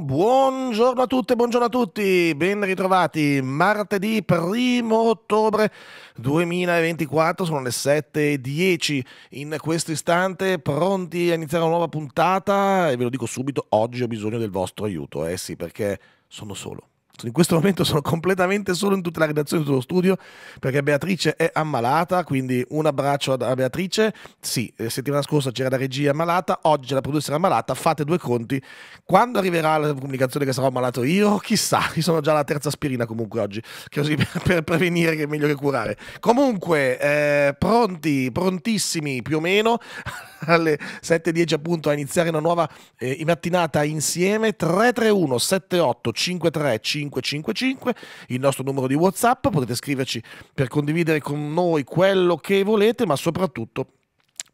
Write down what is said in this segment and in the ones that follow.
Buongiorno a tutte, buongiorno a tutti, ben ritrovati. Martedì 1 ottobre 2024, sono le 7.10 in questo istante, pronti a iniziare una nuova puntata e ve lo dico subito, oggi ho bisogno del vostro aiuto, eh sì, perché sono solo in questo momento sono completamente solo in tutta la redazione dello studio perché Beatrice è ammalata, quindi un abbraccio a Beatrice. Sì, eh, settimana scorsa c'era la regia ammalata, oggi la produzione è ammalata, fate due conti. Quando arriverà la comunicazione che sarò ammalato io, chissà, io sono già alla terza aspirina comunque oggi, così per, per prevenire che è meglio che curare. Comunque, eh, pronti, prontissimi più o meno alle 7.10 appunto a iniziare una nuova eh, mattinata insieme 331 78 53 555, il nostro numero di WhatsApp, potete scriverci per condividere con noi quello che volete, ma soprattutto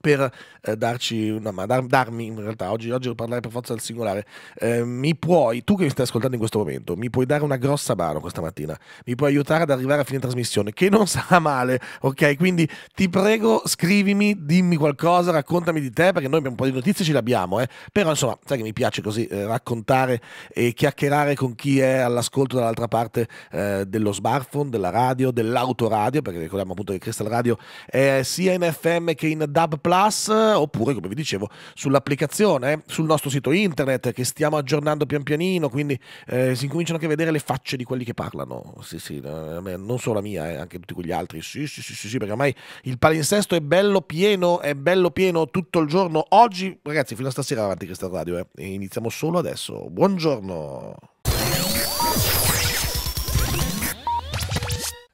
per eh, darci una ma dar, darmi in realtà, oggi, oggi devo parlare per forza del singolare, eh, mi puoi, tu che mi stai ascoltando in questo momento, mi puoi dare una grossa mano questa mattina, mi puoi aiutare ad arrivare a fine trasmissione, che non sarà male, ok? Quindi ti prego, scrivimi, dimmi qualcosa, raccontami di te, perché noi abbiamo un po' di notizie, ce l'abbiamo, eh? però insomma, sai che mi piace così eh, raccontare e chiacchierare con chi è all'ascolto dall'altra parte eh, dello smartphone, della radio, dell'autoradio, perché ricordiamo appunto che Crystal Radio è sia in FM che in DAB+, Plus oppure come vi dicevo sull'applicazione eh, sul nostro sito internet che stiamo aggiornando pian pianino quindi eh, si incominciano anche a vedere le facce di quelli che parlano sì sì eh, non solo la mia eh, anche tutti quegli altri sì sì sì sì, sì perché ormai il palinsesto è bello pieno è bello pieno tutto il giorno oggi ragazzi fino a stasera avanti questa radio eh. iniziamo solo adesso buongiorno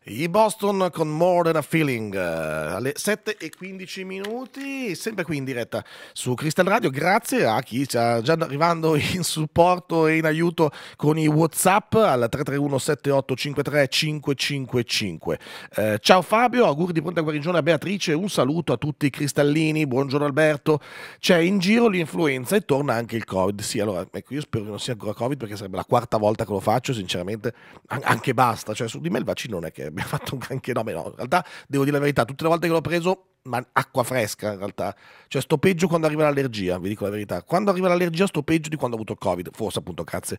I Boston con More Than a Feeling eh, alle 7 e 15 minuti, sempre qui in diretta su Crystal Radio. Grazie a chi sta già arrivando in supporto e in aiuto con i WhatsApp al 331 7853 555. Eh, ciao Fabio, auguri di pronta guarigione a Beatrice, un saluto a tutti i cristallini. Buongiorno Alberto. C'è in giro l'influenza e torna anche il Covid. Sì, allora ecco, io spero che non sia ancora Covid perché sarebbe la quarta volta che lo faccio, sinceramente. anche basta, cioè su di me il vaccino non è che è mi fatto un granché nome. No, in realtà devo dire la verità, tutte le volte che l'ho preso, ma acqua fresca in realtà. Cioè sto peggio quando arriva l'allergia, vi dico la verità. Quando arriva l'allergia sto peggio di quando ho avuto il Covid, forse appunto grazie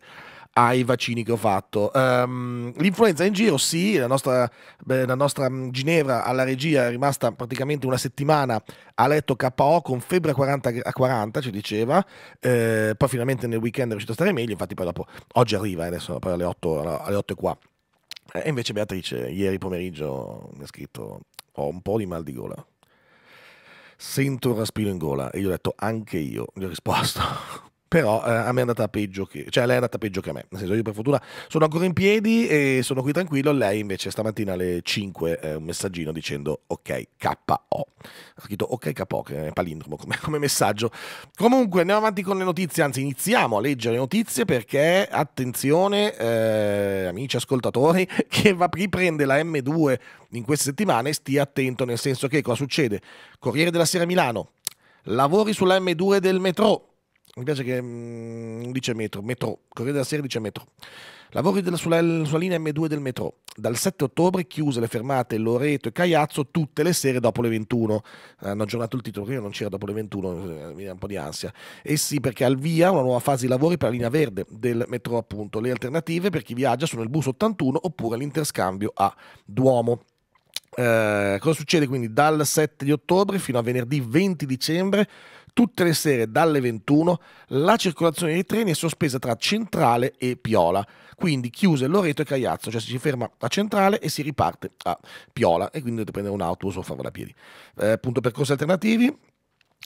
ai vaccini che ho fatto. Um, l'influenza in giro sì, la nostra, beh, la nostra Ginevra alla regia è rimasta praticamente una settimana a letto KO con febbre a 40, a 40 ci diceva, eh, poi finalmente nel weekend è riuscito a stare meglio, infatti poi dopo, oggi arriva eh, adesso, poi alle 8, alle 8 è qua eh, e invece Beatrice, ieri pomeriggio, mi ha scritto: Ho un po' di mal di gola. Sento un raspino in gola. E io ho detto: Anche io. Gli ho risposto però eh, a me è andata peggio che, cioè lei è andata peggio che a me, nel senso io per fortuna sono ancora in piedi e sono qui tranquillo, lei invece stamattina alle 5 eh, un messaggino dicendo ok KO, ha scritto ok KO che è palindromo come, come, messaggio, comunque andiamo avanti con le notizie, anzi iniziamo a leggere le notizie perché attenzione eh, amici ascoltatori che va, riprende la M2 in queste settimane, stia attento nel senso che cosa succede, Corriere della Sera Milano, lavori sulla M2 del metro, mi piace che mh, mm, dice metro, metro, Corriere della Sera dice metro. Lavori della, sulla, sulla, linea M2 del metro. Dal 7 ottobre chiuse le fermate Loreto e Caiazzo tutte le sere dopo le 21. Hanno aggiornato il titolo, prima non c'era dopo le 21, eh, mi dà un po' di ansia. E eh sì, perché al via una nuova fase di lavori per la linea verde del metro appunto. Le alternative per chi viaggia sono il bus 81 oppure l'interscambio a Duomo. Eh, cosa succede quindi dal 7 di ottobre fino a venerdì 20 dicembre? tutte le sere dalle 21 la circolazione dei treni è sospesa tra Centrale e Piola, quindi chiuse Loreto e Cagliazzo, cioè si ferma a Centrale e si riparte a Piola e quindi dovete prendere un autobus o farlo a piedi. Eh, punto percorsi alternativi,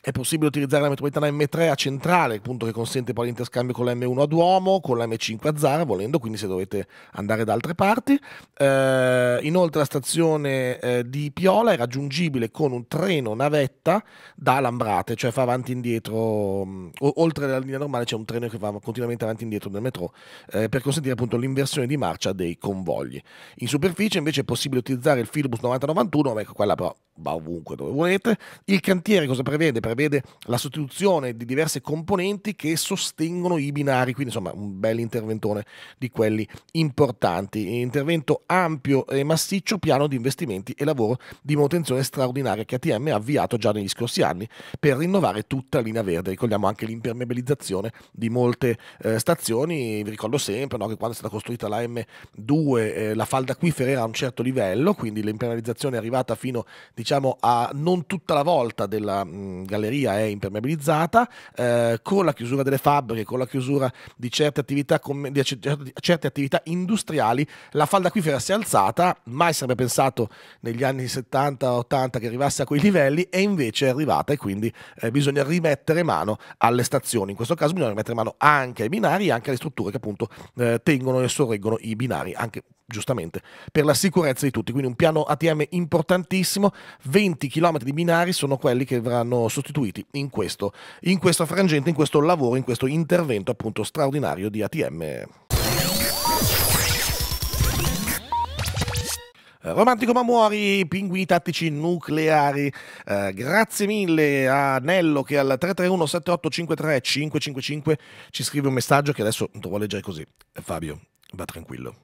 è possibile utilizzare la metropolitana M3 a centrale, appunto che consente poi l'interscambio con la M1 a Duomo, con la M5 a Zara, volendo, quindi se dovete andare da altre parti. Eh, inoltre la stazione eh, di Piola è raggiungibile con un treno navetta da Lambrate, cioè fa avanti e indietro, mh, mm, oltre alla linea normale c'è un treno che va continuamente avanti e indietro nel metro, eh, per consentire appunto l'inversione di marcia dei convogli. In superficie invece è possibile utilizzare il Filbus 9091, ma ecco quella però va ovunque dove volete. Il cantiere cosa prevede? prevede la sostituzione di diverse componenti che sostengono i binari, quindi insomma un bel interventone di quelli importanti, intervento ampio e massiccio, piano di investimenti e lavoro di manutenzione straordinaria che ATM ha avviato già negli scorsi anni per rinnovare tutta la linea verde, ricordiamo anche l'impermeabilizzazione di molte eh, stazioni, vi ricordo sempre no, che quando è stata costruita la M2 eh, la falda acquifera era a un certo livello, quindi l'impermeabilizzazione è arrivata fino diciamo a non tutta la volta della, mh, mm, galleria è impermeabilizzata, eh, con la chiusura delle fabbriche, con la chiusura di certe attività, di certe attività industriali, la falda acquifera si è alzata, mai sarebbe pensato negli anni 70-80 che arrivasse a quei livelli e invece è arrivata e quindi eh, bisogna rimettere mano alle stazioni, in questo caso bisogna rimettere mano anche ai binari e anche alle strutture che appunto eh, tengono e sorreggono i binari, anche giustamente, per la sicurezza di tutti. Quindi un piano ATM importantissimo, 20 km di binari sono quelli che verranno sostituiti in, questo, in questa frangente, in questo lavoro, in questo intervento appunto straordinario di ATM. Romantico ma muori, pinguini tattici nucleari. Eh, grazie mille a Nello che al 331-7853-555 ci scrive un messaggio che adesso devo leggere così. Fabio, va tranquillo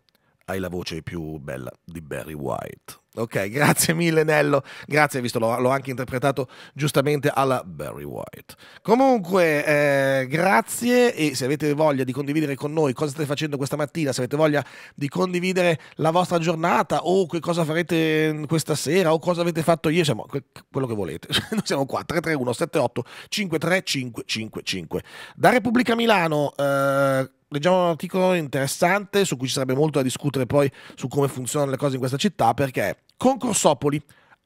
hai la voce più bella di Barry White. Ok, grazie mille Nello, grazie, visto l'ho, l'ho anche interpretato giustamente alla Barry White. Comunque, eh, grazie e se avete voglia di condividere con noi cosa state facendo questa mattina, se avete voglia di condividere la vostra giornata o che cosa farete mm, questa sera o cosa avete fatto ieri, siamo quello che volete. Noi siamo qua, 331 78 53555. Da Repubblica Milano... Eh, leggiamo un articolo interessante su cui ci sarebbe molto da discutere poi su come funzionano le cose in questa città perché Concorsopoli,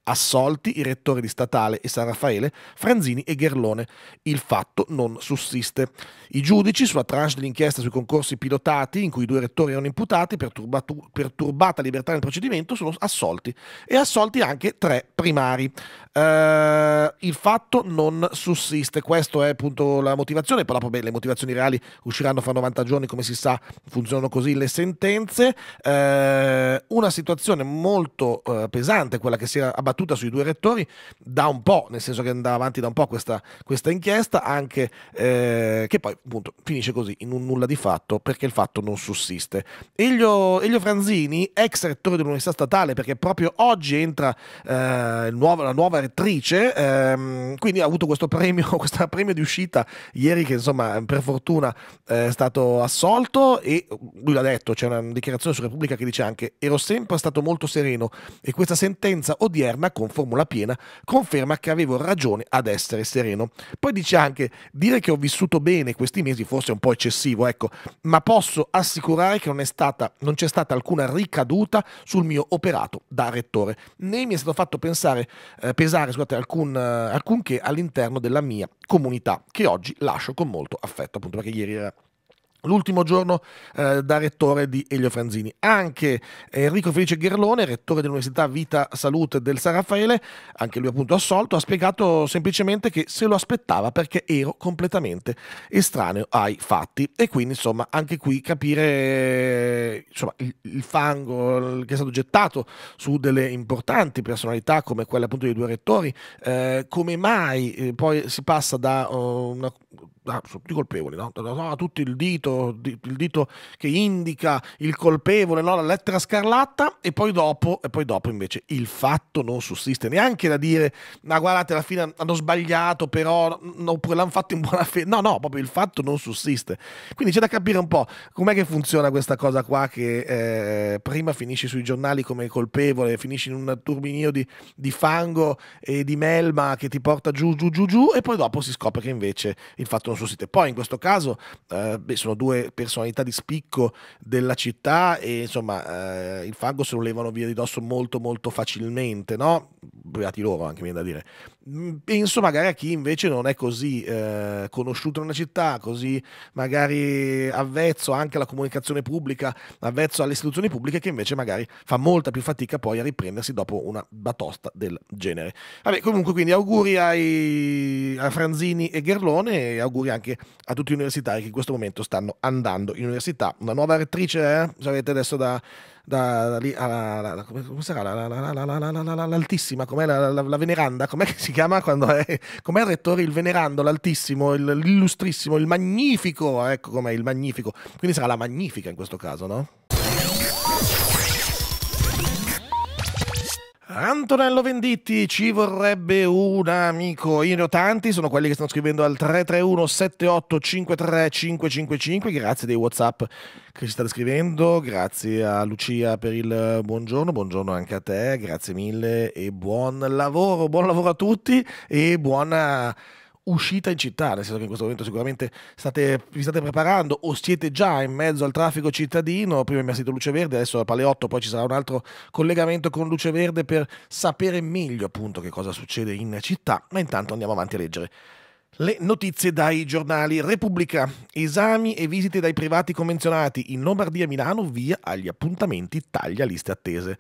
Assolti i rettori di Statale e San Raffaele, Franzini e Gherlone. Il fatto non sussiste. I giudici, sulla tranche dell'inchiesta sui concorsi pilotati, in cui i due rettori erano imputati per, turbatu- per turbata libertà nel procedimento, sono assolti. E assolti anche tre primari. Eh, il fatto non sussiste. Questa è appunto la motivazione. Poi, vabbè, le motivazioni reali usciranno fra 90 giorni, come si sa, funzionano così le sentenze. Eh, una situazione molto eh, pesante, quella che si era abbastanza battuta sui due rettori da un po', nel senso che andava avanti da un po' questa, questa inchiesta, anche eh, che poi appunto finisce così in un nulla di fatto perché il fatto non sussiste. Elio, Elio Franzini, ex rettore dell'Università Statale, perché proprio oggi entra eh, nuovo, la nuova rettrice, ehm, quindi ha avuto questo premio, questo premio di uscita ieri che insomma per fortuna eh, è stato assolto e lui l'ha detto, c'è una dichiarazione su Repubblica che dice anche ero sempre stato molto sereno e questa sentenza odierna Moderna con formula piena conferma che avevo ragione ad essere sereno. Poi dice anche dire che ho vissuto bene questi mesi forse è un po' eccessivo, ecco, ma posso assicurare che non, stata, non c'è stata alcuna ricaduta sul mio operato da rettore, né mi è stato fatto pensare, eh, pesare scusate, alcun, alcunché all'interno della mia comunità, che oggi lascio con molto affetto, appunto perché ieri era l'ultimo giorno eh, da rettore di Elio Franzini. Anche Enrico Felice Gherlone, rettore dell'Università Vita Salute del San Raffaele, anche lui appunto assolto, ha spiegato semplicemente che se lo aspettava perché ero completamente estraneo ai fatti e quindi insomma anche qui capire insomma, il, il fango che è stato gettato su delle importanti personalità come quelle appunto dei due rettori, eh, come mai eh, poi si passa da oh, una Ah, sono tutti colpevoli, no? no tutti il dito, il dito che indica il colpevole, no? la lettera scarlatta e poi dopo, e poi dopo invece il fatto non sussiste neanche da dire, ma guardate alla fine hanno sbagliato però, oppure l'hanno fatto in buona fede, no no, proprio il fatto non sussiste. Quindi c'è da capire un po' com'è che funziona questa cosa qua che eh, prima finisci sui giornali come colpevole, finisci in un turbinio di, di fango e di melma che ti porta giù giù giù giù e poi dopo si scopre che invece il fatto sul sito. poi in questo caso eh, beh, sono due personalità di spicco della città e insomma eh, il fango se lo levano via di dosso molto molto facilmente, no? beati loro anche viene da dire. Mm, penso magari a chi invece non è così eh, conosciuto in una città, così magari avvezzo anche alla comunicazione pubblica, avvezzo alle istituzioni pubbliche, che invece magari fa molta più fatica poi a riprendersi dopo una batosta del genere. Vabbè, comunque quindi auguri ai, a Franzini e Gerlone e auguri anche a tutti gli universitari che in questo momento stanno andando in università. Una nuova rettrice, eh? Sarete adesso da da, lì alla, come sarà l'altissima, com'è la, veneranda, com'è che si chiama quando è, com'è il rettore, il venerando, l'altissimo, l'illustrissimo, il magnifico, ecco com'è il magnifico, quindi sarà la magnifica in questo caso, no? Antonello Venditti ci vorrebbe un amico. Io ne ho tanti, sono quelli che stanno scrivendo al 331 7853 555. Grazie dei WhatsApp che ci state scrivendo. Grazie a Lucia per il buongiorno. Buongiorno anche a te, grazie mille e buon lavoro. Buon lavoro a tutti e buona uscita in città, nel senso che in questo momento sicuramente state, vi state preparando o siete già in mezzo al traffico cittadino, prima mi ha sentito Luce Verde, adesso a Paleotto, poi ci sarà un altro collegamento con Luce Verde per sapere meglio appunto che cosa succede in città, ma intanto andiamo avanti a leggere. Le notizie dai giornali Repubblica. Esami e visite dai privati convenzionati in Lombardia e Milano via agli appuntamenti taglia liste attese.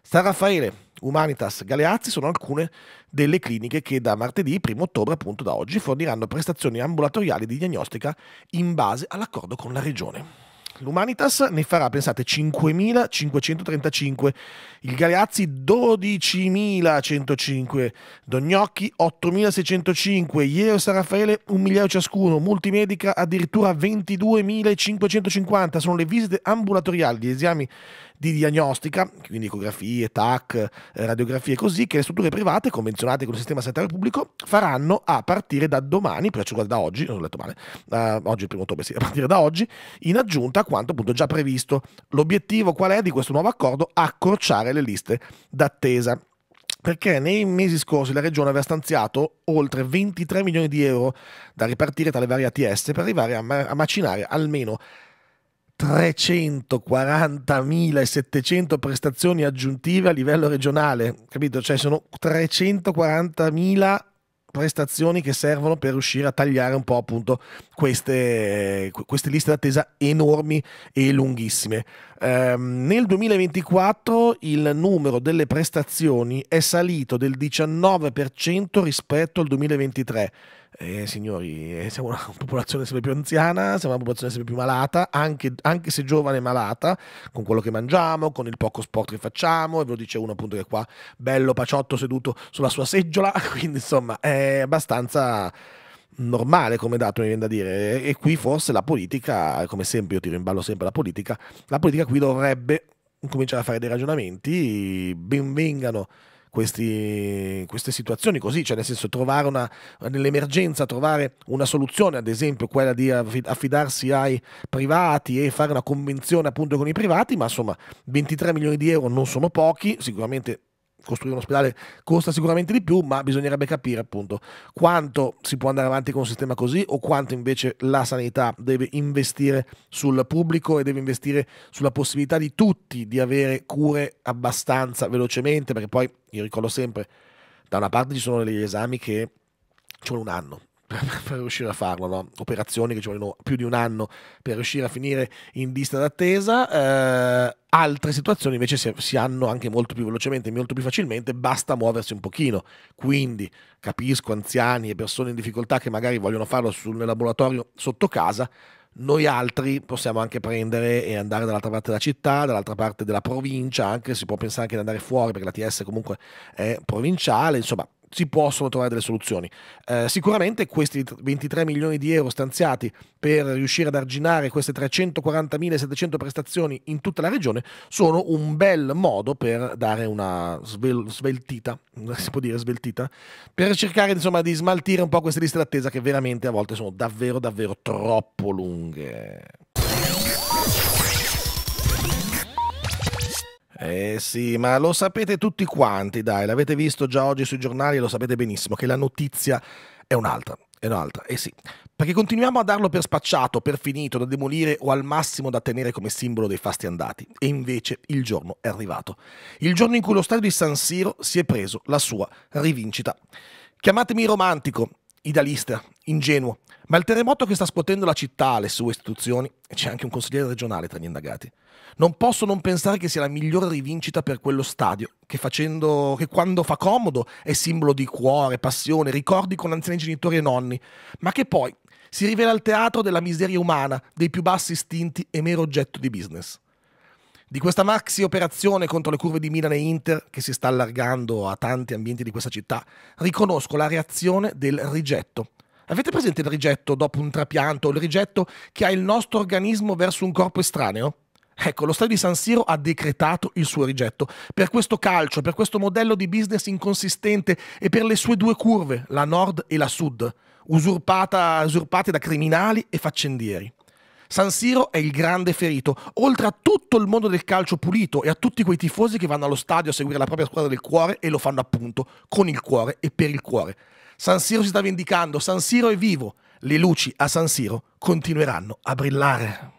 San Raffaele, Humanitas Galeazzi sono alcune delle cliniche che da martedì 1 ottobre, appunto da oggi, forniranno prestazioni ambulatoriali di diagnostica in base all'accordo con la Regione. L'Humanitas ne farà, pensate, 5.535, il Galeazzi 12.105, Dognocchi 8.605, Iero e San Raffaele 1 migliaio ciascuno, Multimedica addirittura 22.550, sono le visite ambulatoriali, gli esami di diagnostica, quindi ecografie, TAC, eh, radiografie così, che le strutture private convenzionate con il sistema sanitario pubblico faranno a partire da domani, perciò da oggi, non ho letto male, eh, oggi è il primo ottobre, sì, a partire da oggi, in aggiunta a quanto appunto già previsto. L'obiettivo qual è di questo nuovo accordo? Accorciare le liste d'attesa perché nei mesi scorsi la regione aveva stanziato oltre 23 milioni di euro da ripartire tra le varie ATS per arrivare a, ma- a macinare almeno 340.700 prestazioni aggiuntive a livello regionale, capito? Cioè sono 340.000 prestazioni che servono per riuscire a tagliare un po' appunto queste, queste liste d'attesa enormi e lunghissime. Ehm, nel 2024 il numero delle prestazioni è salito del 19% rispetto al 2023 eh, signori, eh, siamo una popolazione sempre più anziana, siamo una popolazione sempre più malata, anche, anche se giovane e malata, con quello che mangiamo, con il poco sport che facciamo, e ve lo dice uno appunto che qua, bello paciotto seduto sulla sua seggiola, quindi insomma è abbastanza normale come dato mi viene da dire e qui forse la politica come sempre io tiro in ballo sempre la politica la politica qui dovrebbe cominciare a fare dei ragionamenti benvengano questi, queste situazioni così, cioè nel senso trovare una, nell'emergenza trovare una soluzione, ad esempio quella di affidarsi ai privati e fare una convenzione appunto con i privati, ma insomma 23 milioni di euro non sono pochi, sicuramente costruire un ospedale costa sicuramente di più, ma bisognerebbe capire appunto quanto si può andare avanti con un sistema così o quanto invece la sanità deve investire sul pubblico e deve investire sulla possibilità di tutti di avere cure abbastanza velocemente, perché poi io ricordo sempre, da una parte ci sono degli esami che ci vuole un anno, per riuscire a farlo, no? operazioni che ci vogliono più di un anno per riuscire a finire in lista d'attesa, eh, altre situazioni invece si, si, hanno anche molto più velocemente, molto più facilmente, basta muoversi un pochino, quindi capisco anziani e persone in difficoltà che magari vogliono farlo sul, nel laboratorio sotto casa, noi altri possiamo anche prendere e andare dall'altra parte della città, dall'altra parte della provincia, anche si può pensare anche di andare fuori perché la TS comunque è provinciale, insomma si possono trovare delle soluzioni. Eh, sicuramente questi 23 milioni di euro stanziati per riuscire ad arginare queste 340.700 prestazioni in tutta la regione sono un bel modo per dare una svel- sveltita, si può dire sveltita, per cercare insomma di smaltire un po' queste liste d'attesa che veramente a volte sono davvero davvero troppo lunghe. Eh sì, ma lo sapete tutti quanti, dai, l'avete visto già oggi sui giornali e lo sapete benissimo che la notizia è un'altra, è un'altra, eh sì, perché continuiamo a darlo per spacciato, per finito, da demolire o al massimo da tenere come simbolo dei fasti andati. E invece il giorno è arrivato, il giorno in cui lo stadio di San Siro si è preso la sua rivincita. Chiamatemi romantico, idealista, ingenuo, ma il terremoto che sta scuotendo la città, le sue istituzioni, e c'è anche un consigliere regionale tra gli indagati. Non posso non pensare che sia la migliore rivincita per quello stadio, che, facendo, che quando fa comodo è simbolo di cuore, passione, ricordi con anziani genitori e nonni, ma che poi si rivela il teatro della miseria umana, dei più bassi istinti e mero oggetto di business di questa maxi operazione contro le curve di Milan e Inter che si sta allargando a tanti ambienti di questa città, riconosco la reazione del rigetto. Avete presente il rigetto dopo un trapianto, il rigetto che ha il nostro organismo verso un corpo estraneo? Ecco, lo stadio di San Siro ha decretato il suo rigetto per questo calcio, per questo modello di business inconsistente e per le sue due curve, la nord e la sud, usurpate da criminali e faccendieri. San Siro è il grande ferito, oltre a tutto il mondo del calcio pulito e a tutti quei tifosi che vanno allo stadio a seguire la propria squadra del cuore e lo fanno appunto con il cuore e per il cuore. San Siro si sta vendicando, San Siro è vivo. Le luci a San Siro continueranno a brillare.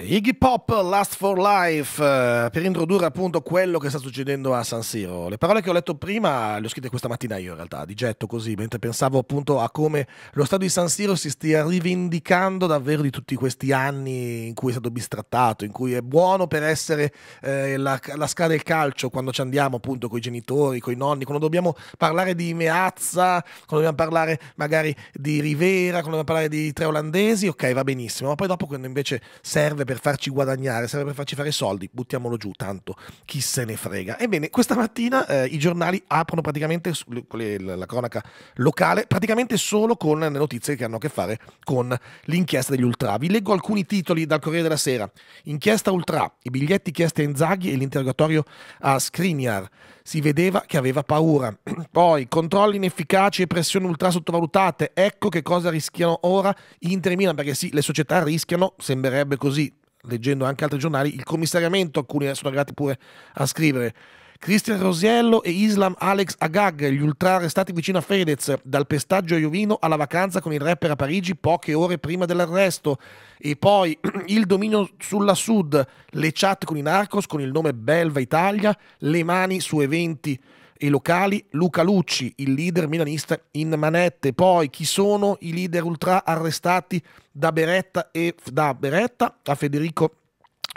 Iggy Pop, Last for Life, eh, per introdurre appunto quello che sta succedendo a San Siro. Le parole che ho letto prima le ho scritte questa mattina io in realtà, di getto così, mentre pensavo appunto a come lo stato di San Siro si stia rivendicando davvero di tutti questi anni in cui è stato bistrattato, in cui è buono per essere eh, la, la scala del calcio quando ci andiamo appunto con i genitori, con i nonni, quando dobbiamo parlare di Meazza, quando dobbiamo parlare magari di Rivera, quando dobbiamo parlare di tre olandesi, ok va benissimo, ma poi dopo quando invece serve per farci guadagnare, serve per farci fare soldi, buttiamolo giù, tanto chi se ne frega. Ebbene, questa mattina eh, i giornali aprono praticamente la cronaca locale, praticamente solo con le notizie che hanno a che fare con l'inchiesta degli Ultra. Vi leggo alcuni titoli dal Corriere della Sera. Inchiesta Ultra, i biglietti chiesti a Inzaghi e l'interrogatorio a Skriniar. Si vedeva che aveva paura. Poi controlli inefficaci e pressioni ultra sottovalutate. Ecco che cosa rischiano ora Inter e Milan, perché sì, le società rischiano, sembrerebbe così, leggendo anche altri giornali, il commissariamento, alcuni sono arrivati pure a scrivere. Cristian Rosiello e Islam Alex Agag, gli ultra arrestati vicino a Fedez, dal pestaggio a Jovino alla vacanza con il rapper a Parigi poche ore prima dell'arresto. E poi il dominio sulla Sud, le chat con i narcos con il nome Belva Italia, le mani su eventi e locali, Luca Lucci, il leader milanista in manette. Poi chi sono i leader ultra arrestati da Beretta, e, da Beretta a Federico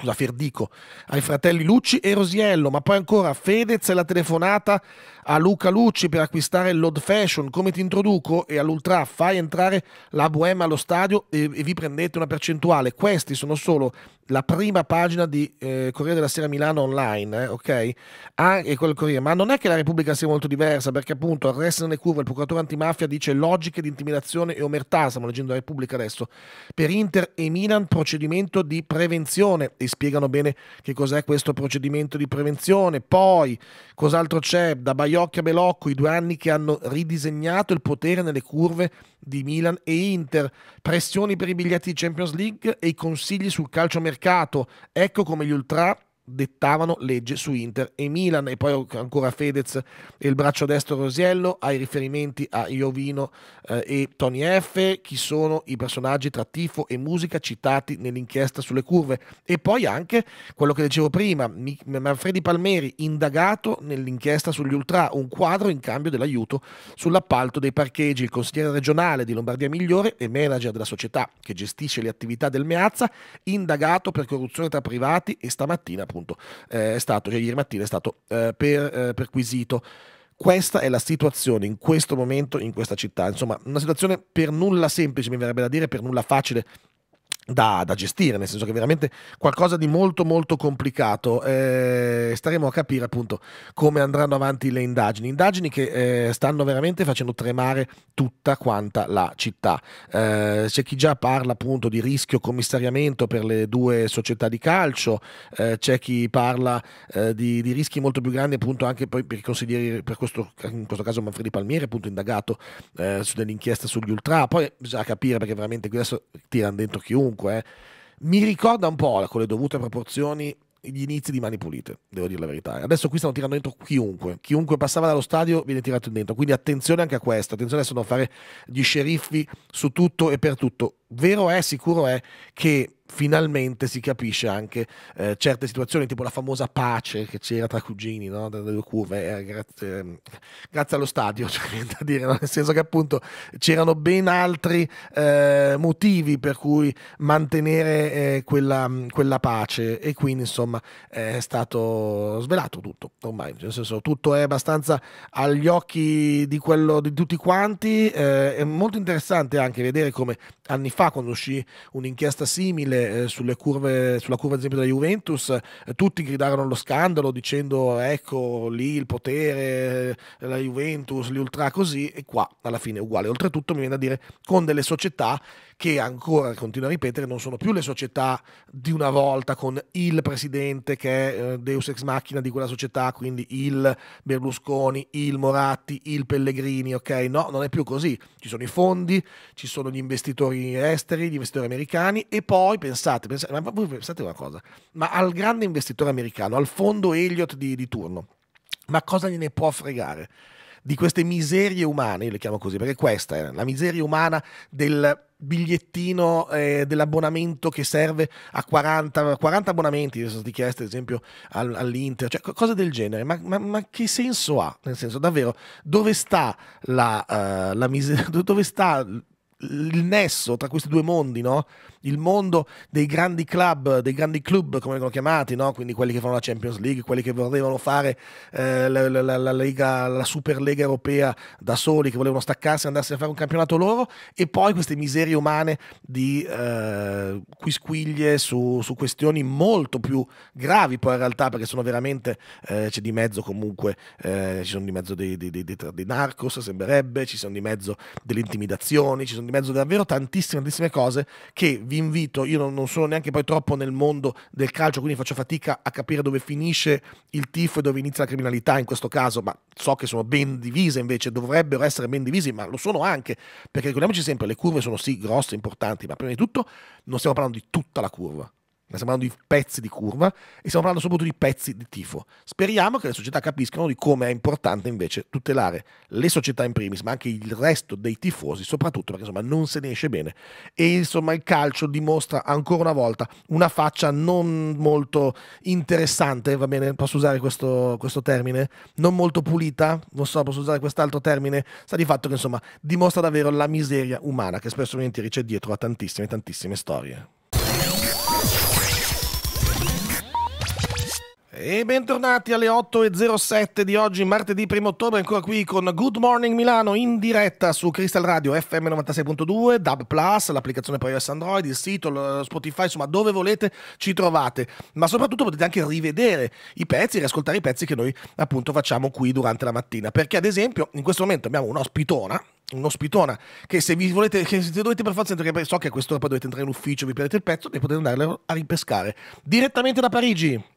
scusa Ferdico, ai fratelli Lucci e Rosiello, ma poi ancora Fedez e la telefonata a Luca Lucci per acquistare l'Old Fashion, come ti introduco? E all'Ultra fai entrare la Bohème allo stadio e, e, vi prendete una percentuale. Questi sono solo la prima pagina di eh, Corriere della Sera Milano online, eh, ok? Ah, e quel Corriere, ma non è che la Repubblica sia molto diversa, perché appunto arrestano le curve, il procuratore antimafia dice logiche di intimidazione e omertà, stiamo leggendo la Repubblica adesso, per Inter e Milan procedimento di prevenzione e spiegano bene che cos'è questo procedimento di prevenzione. Poi, cos'altro c'è? Da Baiocchi a Belocco, i due anni che hanno ridisegnato il potere nelle curve di Milan e Inter, pressioni per i biglietti di Champions League e i consigli sul calciomercato. Ecco come gli ultra dettavano legge su Inter e Milan e poi ancora Fedez e il braccio destro Rosiello ai riferimenti a Iovino eh, e Tony F chi sono i personaggi tra tifo e musica citati nell'inchiesta sulle curve e poi anche quello che dicevo prima Manfredi Palmeri indagato nell'inchiesta sugli ultra un quadro in cambio dell'aiuto sull'appalto dei parcheggi il consigliere regionale di Lombardia Migliore e manager della società che gestisce le attività del Meazza indagato per corruzione tra privati e stamattina appunto eh, è stato, cioè ieri mattina è stato eh, per, eh, perquisito. Questa è la situazione in questo momento in questa città, insomma una situazione per nulla semplice mi verrebbe da dire, per nulla facile da, da, gestire, nel senso che è veramente qualcosa di molto molto complicato. Eh, staremo a capire appunto come andranno avanti le indagini, indagini che eh, stanno veramente facendo tremare tutta quanta la città. Eh, c'è chi già parla appunto di rischio commissariamento per le due società di calcio, eh, c'è chi parla eh, di, di, rischi molto più grandi appunto anche poi per i consiglieri, per questo, in questo caso Manfredi Palmieri appunto indagato eh, sull'inchiesta sugli ultra, poi bisogna capire perché veramente adesso tirano dentro chiunque comunque eh, mi ricorda un po' con le dovute proporzioni gli inizi di mani pulite, devo dire la verità. Adesso qui stanno tirando dentro chiunque, chiunque passava dallo stadio viene tirato dentro, quindi attenzione anche a questo, attenzione adesso a non fare gli sceriffi su tutto e per tutto. Vero è, sicuro è che finalmente si capisce anche eh, certe situazioni, tipo la famosa pace che c'era tra cugini, no? delle due curve, eh, grazie, eh, grazie, allo stadio, cioè, da dire, no? nel senso che appunto c'erano ben altri eh, motivi per cui mantenere eh, quella, mm, quella, pace e quindi insomma è stato svelato tutto, ormai, cioè, nel senso tutto è abbastanza agli occhi di, quello, di tutti quanti, eh, è molto interessante anche vedere come anni fa quando uscì un'inchiesta simile eh, sulle, curve, sulla curva ad esempio della Juventus, eh, tutti gridarono lo scandalo dicendo ecco lì il potere, eh, la Juventus, gli ultra così e qua alla fine è uguale. Oltretutto mi viene da dire con delle società che ancora, continuo a ripetere, non sono più le società di una volta con il presidente che è eh, Deus ex machina di quella società, quindi il Berlusconi, il Moratti, il Pellegrini, ok? No, non è più così. Ci sono i fondi, ci sono gli investitori esteri, gli investitori americani e poi pensate, pensate, ma voi pensate una cosa, ma al grande investitore americano, al fondo Elliott di, di turno, ma cosa gliene può fregare? di queste miserie umane, io le chiamo così perché questa è la miseria umana del bigliettino eh, dell'abbonamento che serve a 40, 40 abbonamenti, sono stati chiesti ad esempio all'Inter, cioè cose del genere, ma, ma, ma, che senso ha? Nel senso davvero, dove sta la, uh, la miseria, dove sta il nesso tra questi due mondi, no? il mondo dei grandi club, dei grandi club come vengono chiamati, no? quindi quelli che fanno la Champions League, quelli che volevano fare eh, la, la, la, Lega, la Superlega europea da soli, che volevano staccarsi e andarsi a fare un campionato loro, e poi queste miserie umane di eh, quisquiglie su, su, questioni molto più gravi poi in realtà, perché sono veramente, eh, c'è di mezzo comunque, eh, ci sono di mezzo dei, dei, dei, dei, dei narcos, sembrerebbe, ci sono di mezzo delle intimidazioni, ci sono di mezzo davvero tantissime, tantissime cose che vi invito, io non, sono neanche poi troppo nel mondo del calcio, quindi faccio fatica a capire dove finisce il tifo e dove inizia la criminalità in questo caso, ma so che sono ben divise invece, dovrebbero essere ben divisi, ma lo sono anche, perché ricordiamoci sempre, le curve sono sì grosse, importanti, ma prima di tutto non stiamo parlando di tutta la curva, ma stiamo parlando di pezzi di curva e stiamo parlando soprattutto di pezzi di tifo. Speriamo che le società capiscano di come è importante invece tutelare le società in primis, ma anche il resto dei tifosi, soprattutto perché insomma non se ne esce bene. E insomma il calcio dimostra ancora una volta una faccia non molto interessante, va bene, posso usare questo, questo termine? Non molto pulita, non so, posso usare quest'altro termine, sta di fatto che insomma dimostra davvero la miseria umana che spesso e volentieri c'è dietro a tantissime, tantissime storie. E bentornati alle 8.07 di oggi, martedì 1 ottobre, ancora qui con Good Morning Milano in diretta su Crystal Radio FM 96.2, Dub Plus, l'applicazione per iOS Android, il sito, Spotify, insomma dove volete ci trovate. Ma soprattutto potete anche rivedere i pezzi, riascoltare i pezzi che noi appunto facciamo qui durante la mattina. Perché ad esempio in questo momento abbiamo un'ospitona, un'ospitona che se vi volete, che se dovete per forza entrare, so che a quest'ora poi dovete entrare in ufficio, vi prendete il pezzo e potete andarlo a ripescare direttamente da Parigi.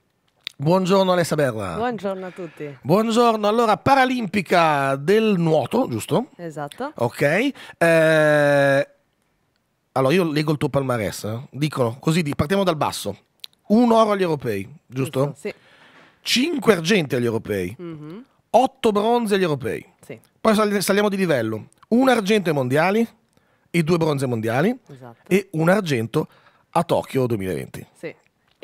Buongiorno Alessia Berra. Buongiorno a tutti. Buongiorno, allora Paralimpica del nuoto, giusto? Esatto. Ok. Eh, allora io leggo il tuo palmarès, eh. dicono così, partiamo dal basso. Un oro agli europei, giusto? giusto sì. Cinque argenti agli europei. Mm-hmm. Otto bronzi agli europei. Sì. Poi sal- saliamo di livello. Un argento ai mondiali, e due bronze mondiali esatto. e un argento a Tokyo 2020. Sì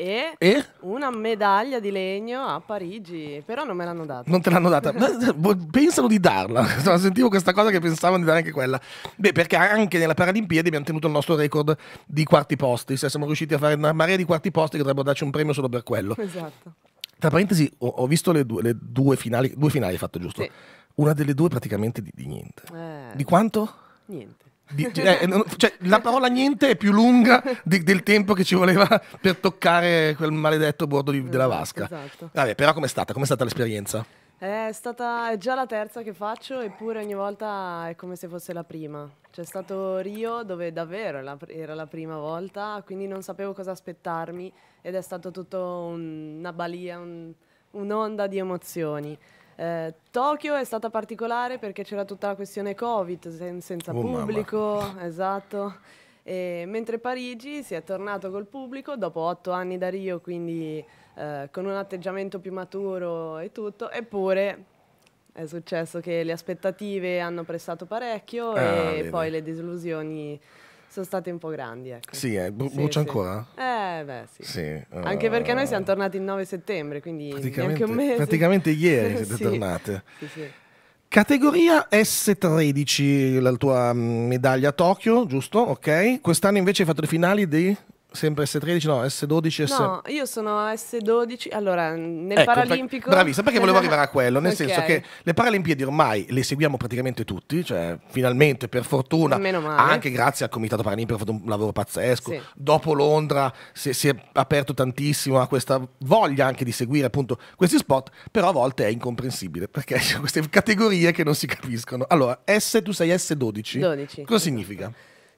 e, e, una medaglia di legno a Parigi, però non me l'hanno data. Non te l'hanno data, boh, pensano di darla. Sentivo questa cosa che pensavano di dare anche quella. Beh, perché anche nella Paralimpiadi abbiamo tenuto il nostro record di quarti posti, cioè siamo riusciti a fare una marea di quarti posti che dovrebbero darci un premio solo per quello. Esatto. Tra parentesi, ho, ho visto le due, le due, finali, due finali hai fatto giusto? Sì. Una delle due praticamente di, di niente. Eh. Di quanto? Niente. Di, cioè, cioè, la parola niente è più lunga di, del tempo che ci voleva per toccare quel maledetto bordo di, della vasca. Esatto. Vabbè, però com'è stata? Com'è stata l'esperienza? Eh, è stata è già la terza che faccio, eppure ogni volta è come se fosse la prima. C'è stato Rio dove davvero la, era la prima volta, quindi non sapevo cosa aspettarmi ed è stato tutto un, una balia, un, un'onda di emozioni. Eh, Tokyo è stata particolare perché c'era tutta la questione Covid, sen- senza oh, pubblico, mamma. esatto. E, mentre Parigi si è tornato col pubblico dopo otto anni da Rio, quindi eh, con un atteggiamento più maturo e tutto, eppure è successo che le aspettative hanno prestato parecchio ah, e bene. poi le disillusioni sono state un po' grandi. Ecco. Sì, eh, bru- brucia sì, ancora? Eh, beh, sì. sì. Uh, Anche perché noi siamo eh. tornati il 9 settembre, quindi neanche un mese. Praticamente ieri siete tornate. Sì, sì. Categoria S13, la tua mm, medaglia a Tokyo, giusto? Ok. Quest'anno invece hai fatto le finali di Sempre S13, no, S12 S... No, io sono S12, allora, nel ecco, Paralimpico... Per... Bravissima, perché volevo arrivare a quello, nel okay. senso che le Paralimpiadi ormai le seguiamo praticamente tutti, cioè finalmente, per fortuna, anche grazie al Comitato Paralimpico ha fatto un lavoro pazzesco, sì. dopo Londra si, si, è aperto tantissimo a questa voglia anche di seguire appunto questi spot, però a volte è incomprensibile, perché ci sono queste categorie che non si capiscono. Allora, S, tu sei S12, 12, cosa esatto. significa?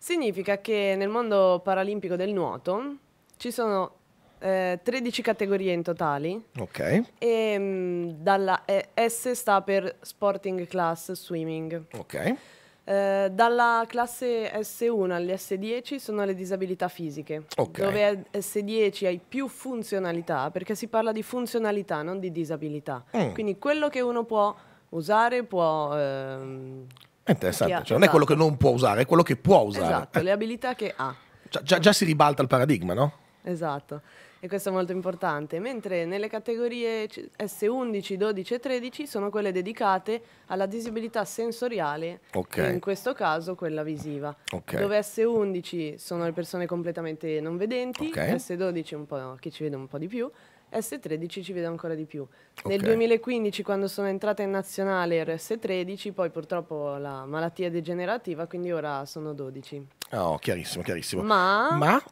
Significa che nel mondo paralimpico del nuoto ci sono eh, 13 categorie in totale. Ok. E ehm, mh, dalla eh, S sta per Sporting Class Swimming. Ok. Eh, dalla classe S1 alle S10 sono le disabilità fisiche, okay. dove S10 hai più funzionalità, perché si parla di funzionalità, non di disabilità. Mm. Quindi quello che uno può usare, può ehm, è interessante, cioè, non esatto. è quello esatto. che non può usare, è quello che può usare. Esatto, le abilità che ha. Già, già, già si ribalta il paradigma, no? Esatto, e questo è molto importante. Mentre nelle categorie S11, 12 e 13 sono quelle dedicate alla disabilità sensoriale, okay. in questo caso quella visiva, okay. dove S11 sono le persone completamente non vedenti, okay. S12 un po' chi ci vede un po' di più, S13 ci vedo ancora di più. Okay. Nel 2015 quando sono entrata in nazionale ero S13, poi purtroppo la malattia è degenerativa, quindi ora sono 12. Oh, chiarissimo, chiarissimo. Ma, Ma?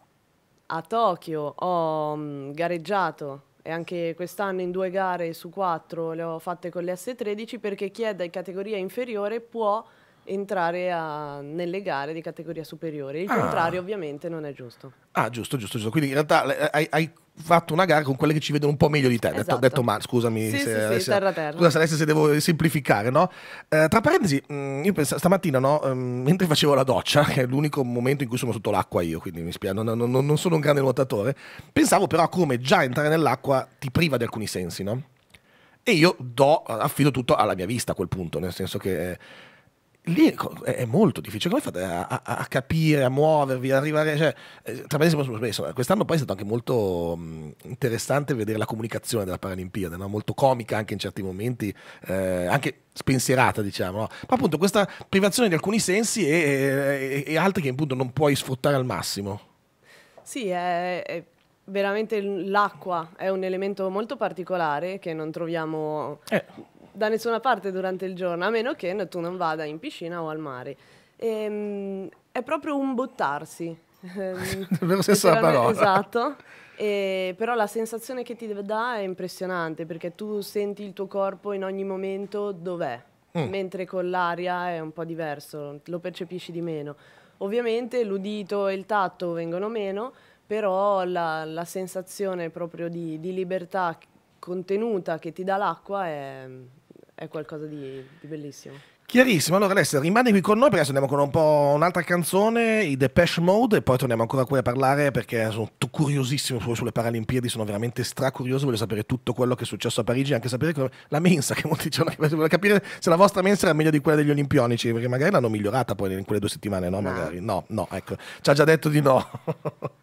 a Tokyo ho mh, mm, gareggiato e anche quest'anno in due gare su quattro le ho fatte con le S13 perché chi è da categoria inferiore può entrare a, nelle gare di categoria superiore. Il ah. contrario ovviamente non è giusto. Ah, giusto, giusto, giusto. Quindi in realtà hai, hai fatto una gara con quelle che ci vedono un po' meglio di te. Esatto. Detto, detto ma scusami sì, se, sì, sì, terra, terra. Scusa, adesso se devo semplificare, no? Eh, tra parentesi, mm, io pensavo, stamattina, no, ehm, mentre facevo la doccia, che è l'unico momento in cui sono sotto l'acqua io, quindi mi spiace, non, non, non sono un grande nuotatore, pensavo però a come già entrare nell'acqua ti priva di alcuni sensi, no? E io do, affido tutto alla mia vista a quel punto, nel senso che eh, lì è molto difficile. Come fate a, a, a capire, a muovervi, ad arrivare? Cioè, eh, tra parentesi, eh, quest'anno poi è stato anche molto mm, interessante vedere la comunicazione della Paralimpiade, no? molto comica anche in certi momenti, eh, anche spensierata, diciamo. No? Ma appunto questa privazione di alcuni sensi e, e, e altri che appunto non puoi sfruttare al massimo. Sì, è, è veramente l'acqua è un elemento molto particolare che non troviamo eh da nessuna parte durante il giorno, a meno che tu non vada in piscina o al mare. E, ehm, è proprio un buttarsi. Nello ehm, stesso parola. Esatto. E, però la sensazione che ti dà è impressionante perché tu senti il tuo corpo in ogni momento dov'è, mm. mentre con l'aria è un po' diverso, lo percepisci di meno. Ovviamente l'udito e il tatto vengono meno, però la, la sensazione proprio di, di libertà contenuta che ti dà l'acqua è, è qualcosa di, di bellissimo. Chiarissimo, allora adesso rimani qui con noi perché adesso andiamo con un po' un'altra canzone, i Depeche Mode, e poi torniamo ancora qui a parlare perché sono curiosissimo sulle Paralimpiadi, sono veramente stracurioso, voglio sapere tutto quello che è successo a Parigi, anche sapere come, la mensa, che molti dicevano che voglio capire se la vostra mensa era meglio di quella degli olimpionici, perché magari l'hanno migliorata poi in quelle due settimane, no? Magari, no, no, ecco, ci ha già detto di no.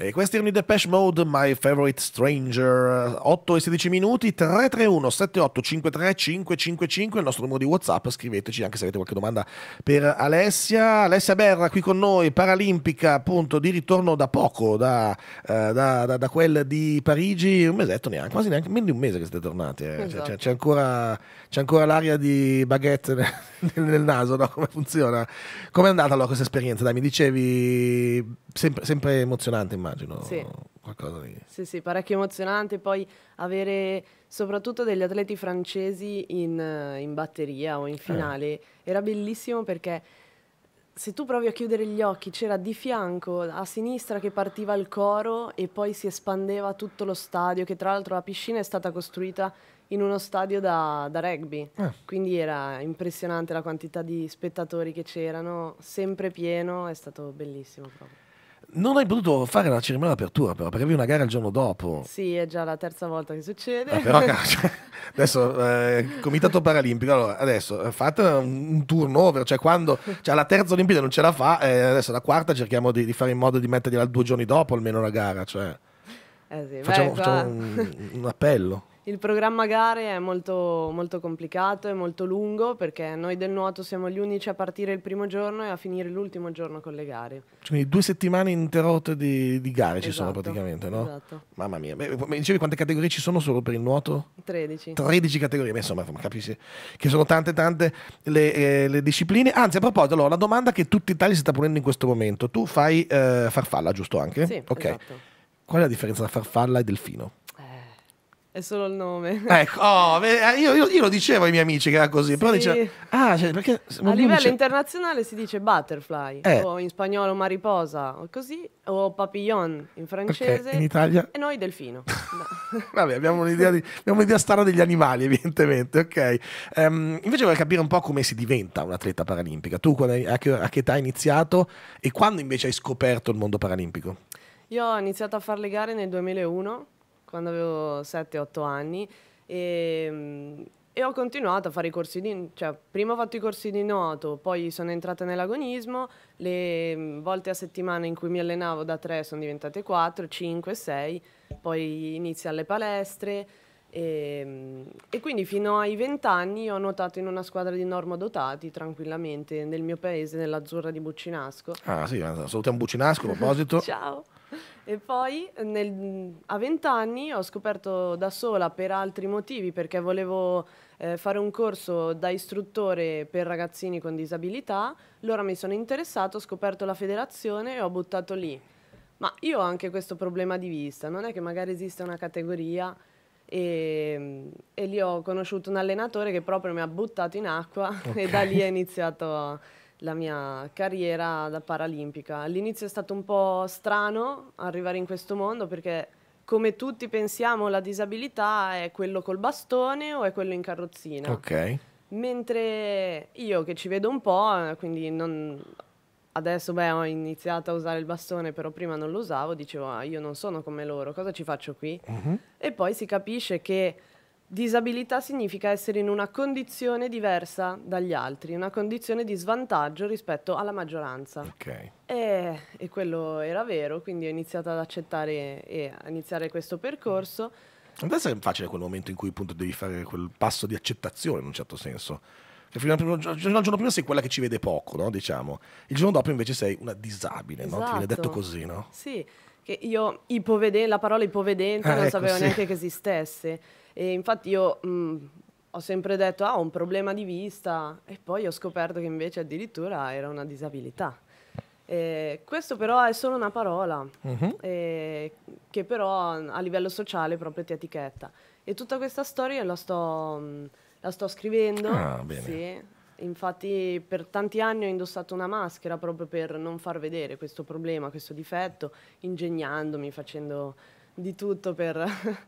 E questi erano i Depeche Mode, My Favorite Stranger, 8 e 16 minuti, 331 78 53 555, il nostro numero di Whatsapp, scriveteci anche se avete qualche domanda per Alessia. Alessia Berra qui con noi, paralimpica appunto di ritorno da poco, da, eh, da, da, da quel di Parigi, un mesetto neanche, quasi neanche, meno di un mese che siete tornati, eh. esatto. c'è, c'è, ancora, c'è, ancora, l'aria di baguette nel, nel naso, no? come funziona? Come è andata allora questa esperienza? Dai, mi dicevi, sempre, sempre emozionante immagino immagino. Sì. Qualcosa di... Sì, sì, parecchio emozionante. Poi avere soprattutto degli atleti francesi in, in batteria o in eh. finale eh. era bellissimo perché se tu provi a chiudere gli occhi, c'era di fianco a sinistra che partiva il coro e poi si espandeva tutto lo stadio, che tra l'altro la piscina è stata costruita in uno stadio da, da rugby. Eh. Quindi era impressionante la quantità di spettatori che c'erano, sempre pieno, è stato bellissimo proprio. Non hai potuto fare la cerimonia d'apertura, però, perché avevi una gara il giorno dopo. Sì, è già la terza volta che succede. Ah, però, cioè, adesso, eh, Comitato Paralimpico, allora, adesso eh, fate un, turnover, cioè quando cioè, la terza Olimpiade non ce la fa, eh, adesso la quarta cerchiamo di, di, fare in modo di mettergliela due giorni dopo almeno la gara. Cioè. Eh sì, facciamo, beh, facciamo un, un appello. Il programma gare è molto, molto complicato e molto lungo perché noi del nuoto siamo gli unici a partire il primo giorno e a finire l'ultimo giorno con le gare. Quindi due settimane interrotte di, di gare esatto, ci sono esatto, praticamente, no? Esatto. Mamma mia, Beh, mi dicevi quante categorie ci sono solo per il nuoto? 13. 13 categorie, Beh, insomma capisci che sono tante tante le, eh, le discipline. Anzi a proposito, allora, la domanda che tutta Italia si sta ponendo in questo momento, tu fai eh, farfalla giusto anche? Sì, ok. Esatto. Qual è la differenza tra farfalla e delfino? È solo il nome. Ecco, oh, eh, io, io, io, lo dicevo ai miei amici che era così, sì. però dicevo, ah, cioè, perché... A livello dice... internazionale si dice butterfly, eh. o in spagnolo mariposa, o così, o papillon in francese. Okay. In Italia? E noi delfino. Vabbè, abbiamo un'idea, di, abbiamo un'idea strana degli animali, evidentemente, ok. Um, invece vorrei capire un po' come si diventa un atleta paralimpica. Tu hai, a, che, a che età hai iniziato e quando invece hai scoperto il mondo paralimpico? Io ho iniziato a fare le gare nel 2001 quando avevo 7-8 anni e, ehm, e, ho continuato a fare i corsi di... Cioè, prima ho fatto i corsi di nuoto, poi sono entrata nell'agonismo, le mm, volte a settimana in cui mi allenavo da 3 sono diventate 4, 5, 6, poi inizio alle palestre. E, ehm, e, quindi fino ai vent'anni ho nuotato in una squadra di Dotati tranquillamente nel mio paese, nell'Azzurra di Buccinasco. Ah sì, salutiamo Buccinasco a proposito. Ciao. E poi nel, a vent'anni ho scoperto da sola per altri motivi, perché volevo eh, fare un corso da istruttore per ragazzini con disabilità, allora mi sono interessato, ho scoperto la federazione e ho buttato lì. Ma io ho anche questo problema di vista, non è che magari esista una categoria e, e lì ho conosciuto un allenatore che proprio mi ha buttato in acqua okay. e da lì è iniziato... A, la mia carriera da paralimpica. All'inizio è stato un po' strano arrivare in questo mondo perché come tutti pensiamo la disabilità è quello col bastone o è quello in carrozzina. Ok. Mentre io che ci vedo un po', eh, quindi non... adesso beh, ho iniziato a usare il bastone, però prima non lo usavo, dicevo ah, io non sono come loro, cosa ci faccio qui? Mm-hmm. E poi si capisce che Disabilità significa essere in una condizione diversa dagli altri, una condizione di svantaggio rispetto alla maggioranza. Okay. E, e, quello era vero, quindi ho iniziato ad accettare e a iniziare questo percorso. Non deve essere facile quel momento in cui appunto devi fare quel passo di accettazione in un certo senso. Che prima, il giorno prima sei quella che ci vede poco, no? diciamo. Il giorno dopo invece sei una disabile, esatto. no? Ti viene detto esatto. così, no? Sì che io la parola ipovedente ah, non ecco, sapevo sì. neanche che esistesse. E infatti io mh, mm, ho sempre detto, ah, ho un problema di vista, e poi ho scoperto che invece addirittura era una disabilità. Eh, questo però è solo una parola uh-huh. eh, che però a livello sociale proprio ti etichetta. E tutta questa storia la sto, mm, la sto scrivendo. Ah, sì, Infatti per tanti anni ho indossato una maschera proprio per non far vedere questo problema, questo difetto, ingegnandomi, facendo di tutto per...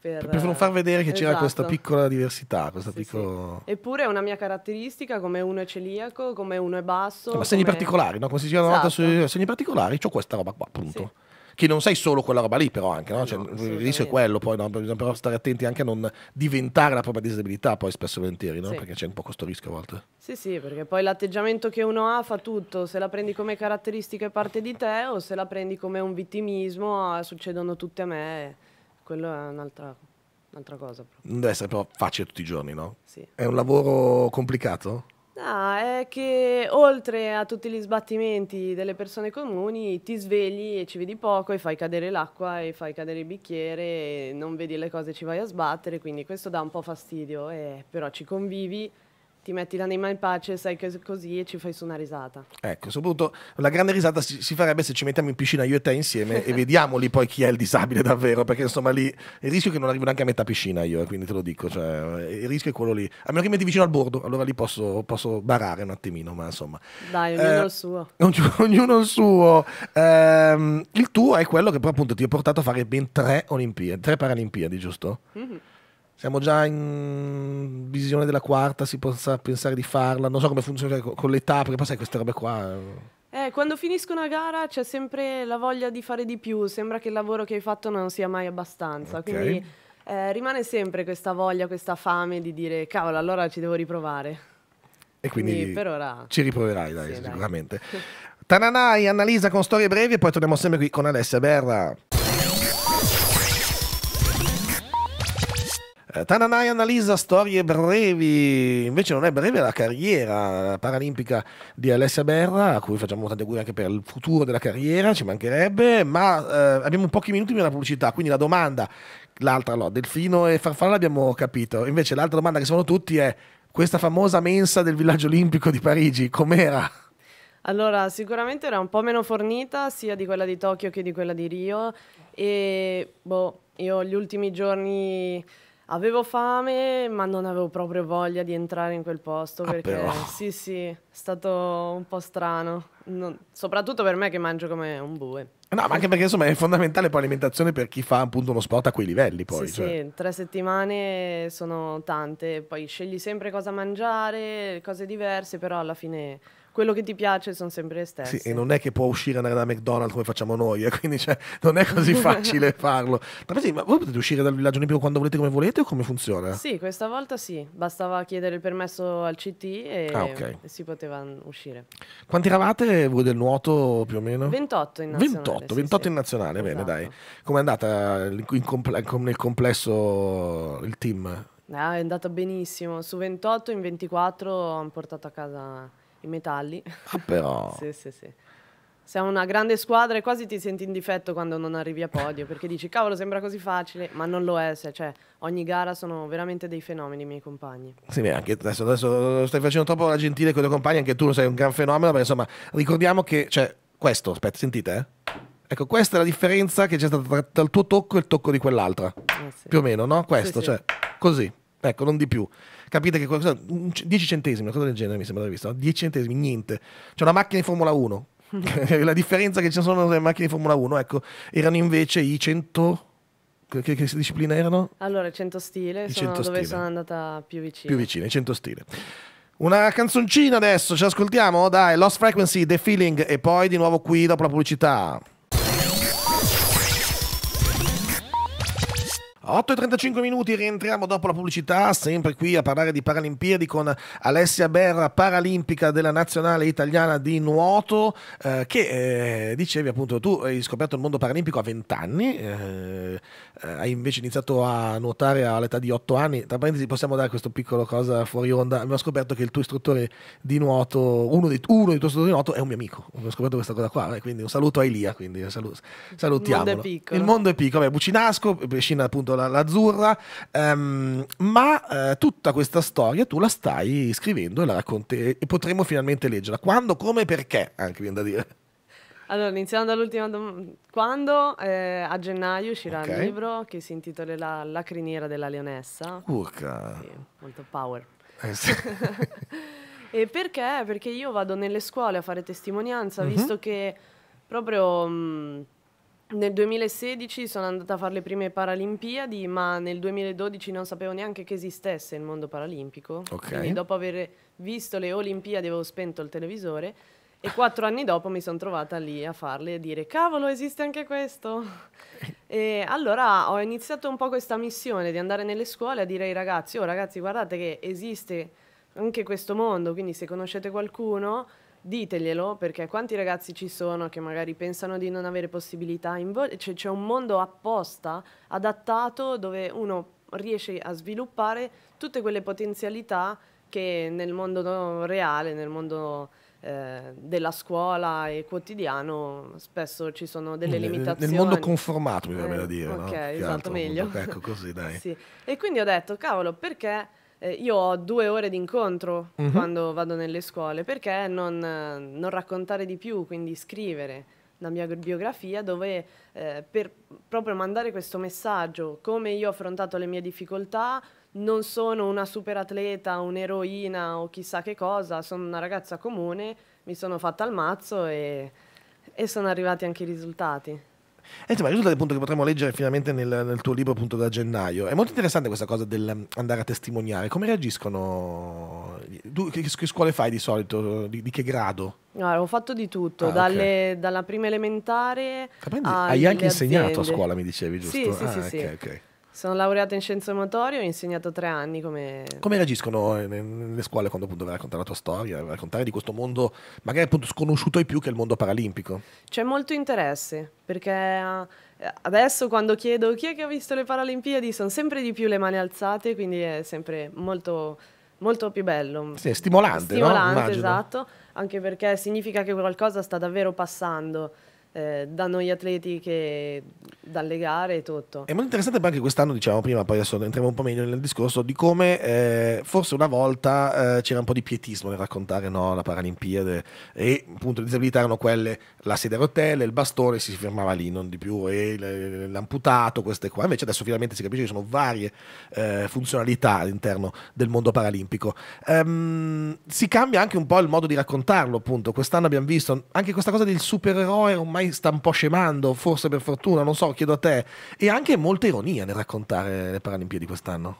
per, per non far vedere che esatto. c'era questa esatto. piccola diversità. Questa sì, piccola... Sì. Eppure è una mia caratteristica, come uno è celiaco, come uno è basso. Eh, ma segni come... particolari, no? come si diceva esatto. una volta esatto. sui segni particolari, ho questa roba qua, appunto. Sì che non sei solo quella roba lì però anche, no? Cioè, no, il rischio è quello poi, no? bisogna però stare attenti anche a non diventare la propria disabilità poi spesso e volentieri, no? Sì. perché c'è un po' questo rischio a volte. Sì, sì, perché poi l'atteggiamento che uno ha fa tutto, se la prendi come caratteristica e parte di te o se la prendi come un vittimismo ah, succedono tutte a me, quello è un'altra cosa un'altra cosa. Però. Non deve essere però facile tutti i giorni, no? Sì. È un lavoro complicato? No, ah, è che oltre a tutti gli sbattimenti delle persone comuni ti svegli e ci vedi poco e fai cadere l'acqua e fai cadere il bicchiere e non vedi le cose e ci vai a sbattere, quindi questo dà un po' fastidio, eh, però ci convivi ti metti l'anima in pace, sai che così e ci fai su una risata. Ecco, soprattutto la grande risata si, si farebbe se ci mettiamo in piscina io e te insieme e vediamo lì poi chi è il disabile davvero, perché insomma lì il rischio è che non arrivo neanche a metà piscina io, eh, quindi te lo dico, cioè, il rischio è quello lì. A meno che mi metti vicino al bordo, allora lì posso, posso barare un attimino, ma insomma. Dai, ognuno eh, il suo. Ognuno il suo. Eh, il tuo è quello che però appunto ti ha portato a fare ben tre Olimpiadi, tre Paralimpiadi, giusto? Mm -hmm siamo già in visione della quarta, si possa pensare di farla, non so come funziona con l'età, perché poi sai queste robe qua... Eh, eh quando finisco una gara c'è sempre la voglia di fare di più, sembra che il lavoro che hai fatto non sia mai abbastanza, okay. quindi eh, rimane sempre questa voglia, questa fame di dire cavolo, allora ci devo riprovare. E quindi, quindi per ora... ci riproverai, dai, sì, sicuramente. Dai. Tananai, Annalisa con storie brevi e poi torniamo sempre qui con Alessia Berra. Eh, Tananai analizza storie brevi, invece non è breve la carriera paralimpica di Alessia Berra, a cui facciamo tanti auguri anche per il futuro della carriera, ci mancherebbe, ma eh, abbiamo pochi minuti per la pubblicità, quindi la domanda, l'altra no, Delfino e Farfalla abbiamo capito, invece l'altra domanda che sono tutti è questa famosa mensa del villaggio olimpico di Parigi, com'era? Allora, sicuramente era un po' meno fornita sia di quella di Tokyo che di quella di Rio e boh, io gli ultimi giorni Avevo fame, ma non avevo proprio voglia di entrare in quel posto ah, perché però. sì, sì, è stato un po' strano. Non, soprattutto per me che mangio come un bue. No, ma anche perché insomma è fondamentale poi l'alimentazione per chi fa appunto uno sport a quei livelli poi. Sì, cioè. sì, tre settimane sono tante, poi scegli sempre cosa mangiare, cose diverse, però alla fine quello che ti piace sono sempre le stesse. Sì, e non è che può uscire e andare da McDonald's come facciamo noi, eh, quindi cioè, non è così facile farlo. Ma, sì, ma voi potete uscire dal villaggio olimpico quando volete, come volete o come funziona? Sì, questa volta sì, bastava chiedere il permesso al CT e, ah, okay. si poteva uscire. Quanti eravate voi del nuoto più o meno? 28 in nazionale. 28, 28 sì, in nazionale, esatto. bene dai. Esatto. Com'è andata comple nel complesso il team? Ah, è andata benissimo, su 28 in 24 hanno portato a casa i metalli. Ah, però. sì, sì, sì. Siamo una grande squadra e quasi ti senti in difetto quando non arrivi a podio perché dici cavolo sembra così facile, ma non lo è, cioè ogni gara sono veramente dei fenomeni i miei compagni. Sì, beh, anche adesso, adesso stai facendo troppo la gentile con i tuoi compagni, anche tu sei un gran fenomeno, ma insomma ricordiamo che cioè, questo, aspetta, sentite, eh? Ecco, questa è la differenza che c'è stata tra, tra, il tuo tocco e il tocco di quell'altra. Eh sì. Più o meno, no? Questo, sì, cioè, così. Ecco, non di più capite che cosa, 10 centesimi, una cosa del genere mi sembra di aver visto, 10 centesimi, niente. C'è una macchina di Formula 1, la differenza che ci sono nelle macchine di Formula 1, ecco, erano invece i 100... Che, che discipline erano? Allora, il 100 stile, I sono 100 dove stile. sono andata più vicina. Più vicina, i 100 stile. Una canzoncina adesso, ci ascoltiamo? Dai, Lost Frequency, The Feeling e poi di nuovo qui dopo la pubblicità. 8 e 35 minuti, rientriamo dopo la pubblicità, sempre qui a parlare di Paralimpiadi con Alessia Berra, paralimpica della nazionale italiana di nuoto, eh, che eh, dicevi appunto tu hai scoperto il mondo paralimpico a 20 anni, eh, eh, hai invece iniziato a nuotare all'età di 8 anni, tra parentesi possiamo dare questo piccolo cosa fuori onda, abbiamo scoperto che il tuo istruttore di nuoto, uno dei, uno dei tuoi istruttori di nuoto è un mio amico, abbiamo scoperto questa cosa qua, eh, quindi un saluto a Elia, quindi salu- salutiamo. Il mondo è piccolo, il mondo è piccolo, Beh, Bucinasco, eh, piscina appunto la, l'azzurra, ehm, ma eh, tutta questa storia tu la stai scrivendo e la racconti e potremo finalmente leggerla. Quando, come e perché, anche viene da dire. Allora, iniziando dall'ultima domanda. Quando eh, a gennaio uscirà okay. il libro che si intitolerà La criniera della leonessa. Urca. Sì, molto power. Eh sì. e perché? Perché io vado nelle scuole a fare testimonianza, mm-hmm. visto che proprio... Mh, mm, nel 2016 sono andata a fare le prime Paralimpiadi, ma nel 2012 non sapevo neanche che esistesse il mondo paralimpico. Okay. Quindi dopo aver visto le Olimpiadi avevo spento il televisore e quattro anni dopo mi sono trovata lì a farle e a dire cavolo esiste anche questo. e allora ho iniziato un po' questa missione di andare nelle scuole a dire ai ragazzi, oh ragazzi guardate che esiste anche questo mondo, quindi se conoscete qualcuno diteglielo perché quanti ragazzi ci sono che magari pensano di non avere possibilità, invece cioè c'è un mondo apposta, adattato, dove uno riesce a sviluppare tutte quelle potenzialità che nel mondo reale, nel mondo eh, della scuola e quotidiano spesso ci sono delle nel, limitazioni. Nel mondo conformato, mi eh, da dire. Ok, no? esatto, meglio. Ecco, ecco così, dai. sì. E quindi ho detto, cavolo, perché eh, io ho due ore di incontro mm-hmm. quando vado nelle scuole, perché non, non raccontare di più, quindi scrivere la mia biografia dove eh, per proprio mandare questo messaggio, come io ho affrontato le mie difficoltà, non sono una superatleta, un'eroina o chissà che cosa, sono una ragazza comune, mi sono fatta al mazzo e, e sono arrivati anche i risultati. E insomma, risulta appunto che potremmo leggere finalmente nel, nel, tuo libro appunto da gennaio. È molto interessante questa cosa dell'andare mm, a testimoniare. Come reagiscono? Tu che, che scuole fai di solito? Di, di che grado? Allora, ho fatto di tutto, ah, dalle, okay. dalla prima elementare. Capendo, hai anche insegnato a scuola, mi dicevi, giusto? Sì, sì, ah, sì, okay, sì. Okay. Sono laureata in scienze motorie, ho insegnato tre anni come... Come reagiscono eh, nelle scuole quando appunto vai a raccontare la tua storia, vai a raccontare di questo mondo magari appunto sconosciuto ai più che è il mondo paralimpico? C'è molto interesse, perché eh, adesso quando chiedo chi è che ha visto le Paralimpiadi sono sempre di più le mani alzate, quindi è sempre molto, molto più bello. Sì, è stimolante, Stimolante, no? esatto, anche perché significa che qualcosa sta davvero passando eh, da noi atleti che dalle gare e tutto. È molto interessante anche quest'anno, diciamo prima, poi adesso entriamo un po' meglio nel discorso, di come eh, forse una volta eh, c'era un po' di pietismo nel raccontare no, la Paralimpiade e appunto le disabilità erano quelle, la sedia a rotelle, il bastone si fermava lì, non di più, e l'amputato, queste qua. Invece adesso finalmente si capisce che ci sono varie eh, funzionalità all'interno del mondo paralimpico. Um, si cambia anche un po' il modo di raccontarlo, appunto. Quest'anno abbiamo visto anche questa cosa del supereroe ormai ormai sta un po' scemando, forse per fortuna, non so, chiedo a te. E anche molta ironia nel raccontare le Paralimpiadi quest'anno.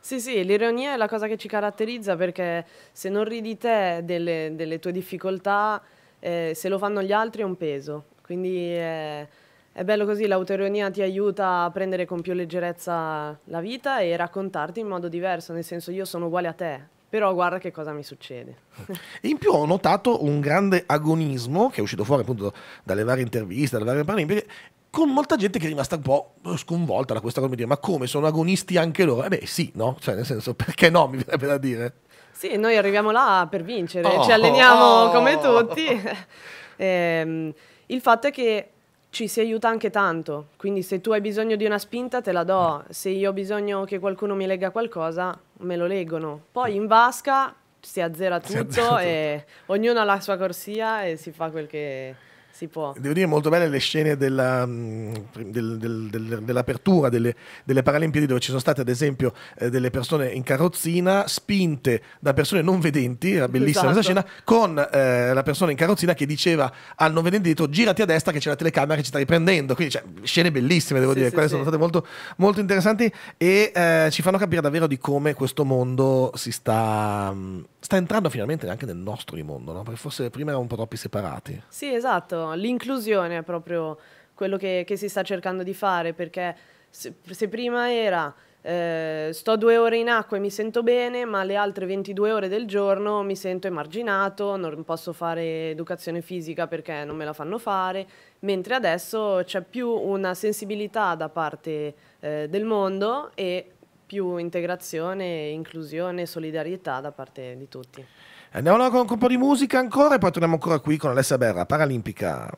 Sì, sì, l'ironia è la cosa che ci caratterizza perché se non ridi te delle, delle tue difficoltà, eh, se lo fanno gli altri è un peso. Quindi è, è bello così, l'autoironia ti aiuta a prendere con più leggerezza la vita e raccontarti in modo diverso, nel senso io sono uguale a te, però guarda che cosa mi succede. in più ho notato un grande agonismo che è uscito fuori appunto dalle varie interviste, dalle varie paralimpiche, con molta gente che è rimasta un po' sconvolta da questa cosa, ma come sono agonisti anche loro? Eh beh sì, no? Cioè nel senso, perché no, mi verrebbe da dire. Sì, noi arriviamo là per vincere, oh, ci alleniamo oh. come tutti. ehm, il fatto è che ci si aiuta anche tanto, quindi se tu hai bisogno di una spinta te la do, se io ho bisogno che qualcuno mi legga qualcosa me lo leggono. Poi eh. in vasca si azzera tutto si azzera e ognuno ha la sua corsia e si fa quel che si può. Devo dire molto belle le scene della, mm, del, del, del, dell'apertura delle, delle, Paralimpiadi dove ci sono state ad esempio eh, delle persone in carrozzina spinte da persone non vedenti, era bellissima esatto. questa scena, con eh, la persona in carrozzina che diceva al non vedente dietro girati a destra che c'è la telecamera che ci sta riprendendo, quindi cioè, scene bellissime devo sì, dire, sì, quelle sì. sono state molto, molto interessanti e eh, ci fanno capire davvero di come questo mondo si sta, mm, sta entrando finalmente anche nel nostro mondo, no? perché forse prima erano un po' troppi separati. Sì, esatto l'inclusione è proprio quello che, che, si sta cercando di fare, perché se, se prima era eh, sto due ore in acqua e mi sento bene, ma le altre 22 ore del giorno mi sento emarginato, non posso fare educazione fisica perché non me la fanno fare, mentre adesso c'è più una sensibilità da parte eh, del mondo e più integrazione, inclusione, solidarietà da parte di tutti. Andiamo allora con un po' di musica ancora e poi torniamo ancora qui con Alessia Berra, Paralimpica.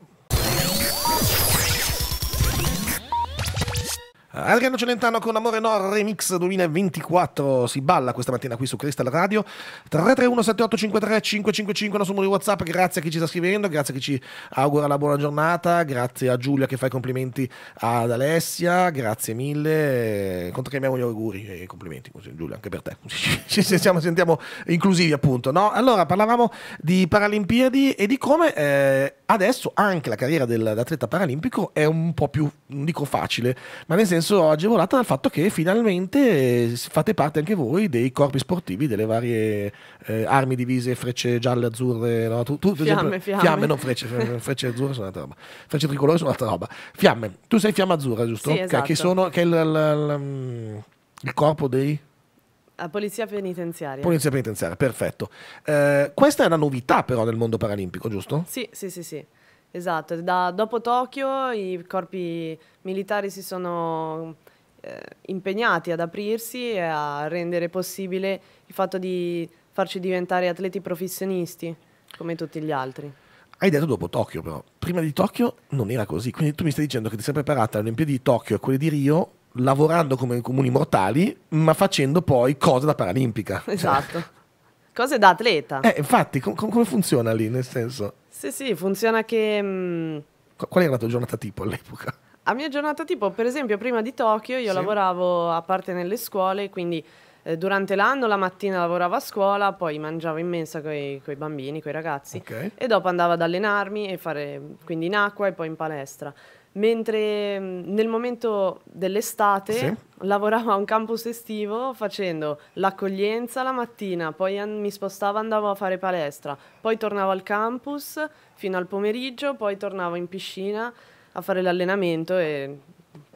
Adriano Celentano con Amore No Remix 2024 si balla questa mattina qui su Crystal Radio 331 7853 555 nostro numero di Whatsapp grazie a chi ci sta scrivendo grazie a chi ci augura la buona giornata grazie a Giulia che fa i complimenti ad Alessia grazie mille controcambiamo gli auguri e i complimenti Giulia anche per te ci sentiamo, sentiamo inclusivi appunto no? allora parlavamo di Paralimpiadi e di come eh, adesso anche la carriera dell'atleta paralimpico è un po' più non dico facile ma nel senso senso agevolata dal fatto che finalmente eh, fate parte anche voi dei corpi sportivi delle varie eh, armi divise, frecce gialle, azzurre, no? tu, tu, fiamme, fiamme. fiamme, non frecce, frecce azzurre sono un'altra roba, frecce tricolore sono un'altra roba. Fiamme, tu sei fiamma azzurra, giusto? Sì, esatto. che, sono, che è il, il, il corpo dei... La polizia penitenziaria. Polizia penitenziaria, perfetto. Eh, questa è una novità però nel mondo paralimpico, giusto? Sì, sì, sì, sì. Esatto, da, dopo Tokyo i corpi militari si sono eh, impegnati ad aprirsi e a rendere possibile il fatto di farci diventare atleti professionisti come tutti gli altri. Hai detto dopo Tokyo però, prima di Tokyo non era così, quindi tu mi stai dicendo che ti sei preparata alle Olimpiadi di Tokyo e quelle di Rio lavorando come comuni mortali, ma facendo poi cose da paralimpica. Esatto. Cose da atleta. Eh, infatti, com com come funziona lì, nel senso? Sì, sì, funziona che... Mh... Mm, qual era la tua giornata tipo all'epoca? La mia giornata tipo, per esempio, prima di Tokyo io sì. lavoravo a parte nelle scuole, quindi eh, durante l'anno la mattina lavoravo a scuola, poi mangiavo in mensa con i bambini, con i ragazzi okay. e dopo andavo ad allenarmi e fare quindi in acqua e poi in palestra mentre mm, nel momento dell'estate sì. lavoravo a un campus estivo facendo l'accoglienza la mattina, poi mi spostavo, andavo a fare palestra, poi tornavo al campus fino al pomeriggio, poi tornavo in piscina a fare l'allenamento e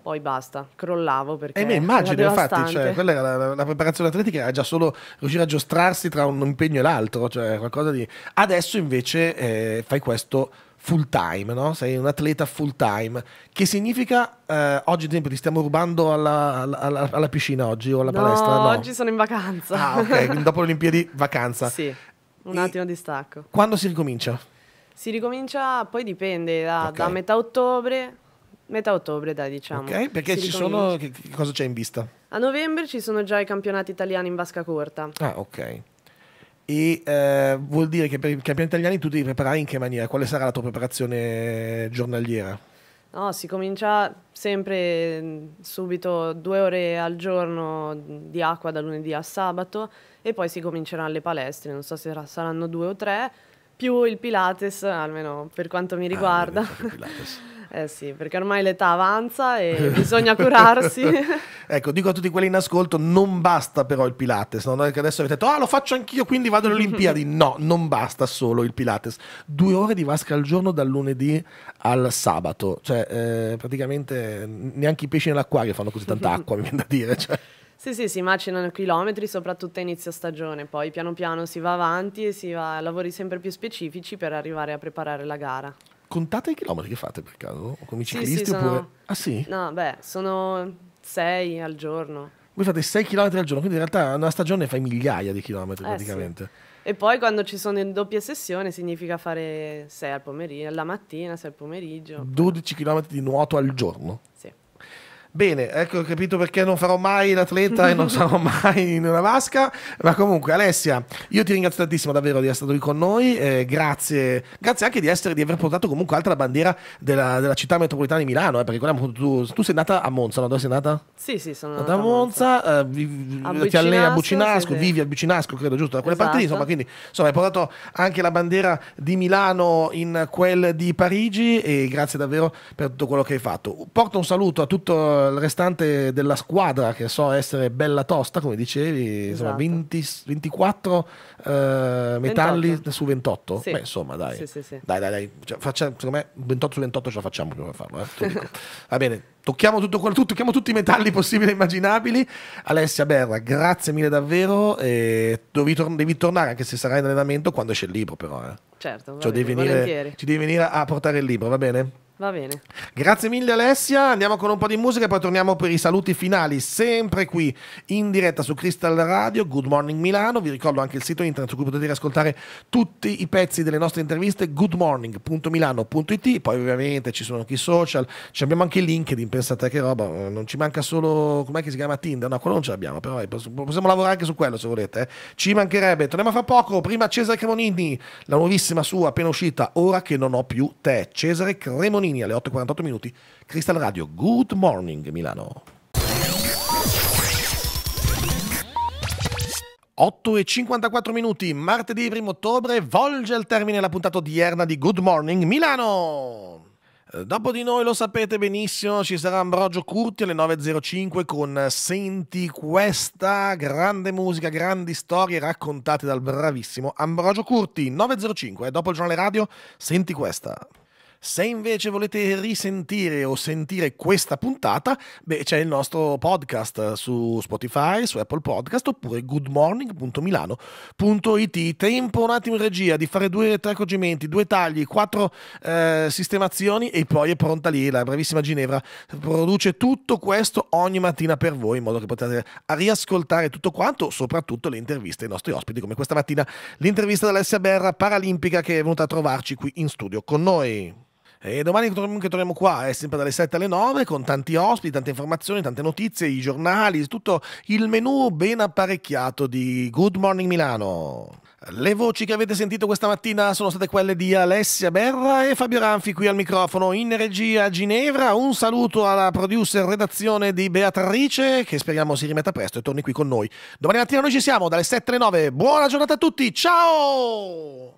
poi basta, crollavo perché... Eh beh, immagino, infatti, cioè, quella la, la, la, preparazione atletica era già solo riuscire a giostrarsi tra un impegno e l'altro, cioè qualcosa di... Adesso invece eh, fai questo full time, no? sei un atleta full time, che significa eh, oggi ad esempio ti stiamo rubando alla, alla, alla piscina oggi o alla no, palestra? No, oggi sono in vacanza. Ah ok, dopo le Olimpiadi vacanza. Sì, un attimo di stacco. Quando si ricomincia? Si ricomincia, poi dipende, da, okay. da metà ottobre, metà ottobre dai diciamo. Ok, perché si ci sono, che, che cosa c'è in vista? A novembre ci sono già i campionati italiani in vasca corta. Ah ok e eh, vuol dire che per i campionati italiani tu ti preparare in che maniera? Quale sarà la tua preparazione giornaliera? No, si comincia sempre mm, subito due ore al giorno di acqua da lunedì a sabato e poi si cominceranno le palestre, non so se saranno due o tre, più il Pilates, almeno per quanto mi ah, riguarda. Ah, Eh sì, perché ormai l'età avanza e bisogna curarsi. ecco, dico a tutti quelli in ascolto, non basta però il Pilates, non è che adesso avete detto, ah lo faccio anch'io, quindi vado alle Olimpiadi. no, non basta solo il Pilates. Due ore di vasca al giorno dal lunedì al sabato, cioè eh, praticamente neanche i pesci nell'acquario fanno così tanta acqua, mi viene da dire. Cioè. Sì, sì, si macinano chilometri, soprattutto a inizio stagione, poi piano piano si va avanti e si va a lavori sempre più specifici per arrivare a preparare la gara. Contate i chilometri che fate per caso? Come ciclisti sì, sì, oppure... Sono... Ah sì? No, beh, sono 6 al giorno. Voi fate 6 km al giorno, quindi in realtà una stagione fai migliaia di chilometri eh, praticamente. Sì. E poi quando ci sono in doppia sessione significa fare 6 al pomeriggio, alla mattina, 6 al pomeriggio. 12 km di nuoto al giorno. Sì. Bene, ecco, ho capito perché non farò mai l'atleta e non sarò mai in una vasca. Ma comunque, Alessia, io ti ringrazio tantissimo davvero di essere stato qui con noi. Eh, grazie, grazie anche di, essere, di, aver portato comunque alta la bandiera della, della città metropolitana di Milano. Eh, perché tu, tu, sei nata a Monza, no? Dove sei nata? Sì, sì, sono nata a Monza. Monza. Eh, vi, a ti a Bucinasco, siete... vivi a Bucinasco, credo, giusto? Da quelle esatto. parti insomma. Quindi, insomma, hai portato anche la bandiera di Milano in quel di Parigi. E grazie davvero per tutto quello che hai fatto. Porto un saluto a tutto il restante della squadra, che so essere bella tosta, come dicevi, esatto. insomma, 20, 24 uh, metalli 28. su 28. Sì. Beh, insomma, dai. Sì, sì, dai, dai, dai. Cioè, facciamo, secondo me 28 su 28 ce la facciamo prima di farlo. Eh? Va bene, tocchiamo, tutto, tocchiamo tutti i metalli possibili e immaginabili. Alessia Berra, grazie mille davvero. E devi, tor- devi tornare, anche se sarai in allenamento, quando esce il libro, però. Eh. Certo, cioè, devi venire, ci devi venire a portare il libro, va bene? Va bene. Grazie mille Alessia, andiamo con un po' di musica e poi torniamo per i saluti finali, sempre qui in diretta su Crystal Radio, Good Morning Milano, vi ricordo anche il sito internet su cui potete ascoltare tutti i pezzi delle nostre interviste, goodmorning.milano.it, poi ovviamente ci sono anche i social, ci abbiamo anche LinkedIn, pensate che roba, eh, non ci manca solo, com'è che si chiama Tinder? No, quello non ce l'abbiamo, però eh, possiamo lavorare anche su quello se volete, eh. ci mancherebbe, torniamo fra poco, prima Cesare Cremonini, la nuovissima nuovissima sua appena uscita Ora che non ho più te, Cesare Cremonini alle 8.48 minuti, Crystal Radio, Good Morning Milano. 8 e 54 minuti, martedì 1 ottobre, volge al termine la puntata odierna di Good Morning Milano. Eh, dopo di noi lo sapete benissimo, ci sarà Ambrogio Curti alle 9.05 con Senti questa grande musica, grandi storie raccontate dal bravissimo Ambrogio Curti. 9.05, dopo il giornale radio, Senti questa. Se invece volete risentire o sentire questa puntata, beh, c'è il nostro podcast su Spotify, su Apple Podcast oppure goodmorning.milano.it. Tempo un attimo in regia di fare due tre accorgimenti, due tagli, quattro eh, sistemazioni e poi è pronta lì la bravissima Ginevra. Produce tutto questo ogni mattina per voi in modo che potete riascoltare tutto quanto, soprattutto le interviste ai nostri ospiti, come questa mattina l'intervista dell'Alessia Berra, paralimpica, che è venuta a trovarci qui in studio con noi. E domani comunque torniamo qua, è sempre dalle 7 alle 9 con tanti ospiti, tante informazioni, tante notizie, i giornali, tutto il menù ben apparecchiato di Good Morning Milano. Le voci che avete sentito questa mattina sono state quelle di Alessia Berra e Fabio Ranfi qui al microfono in regia a Ginevra. Un saluto alla producer redazione di Beatrice che speriamo si rimetta presto e torni qui con noi. Domani mattina noi ci siamo dalle 7 alle 9. Buona giornata a tutti, ciao!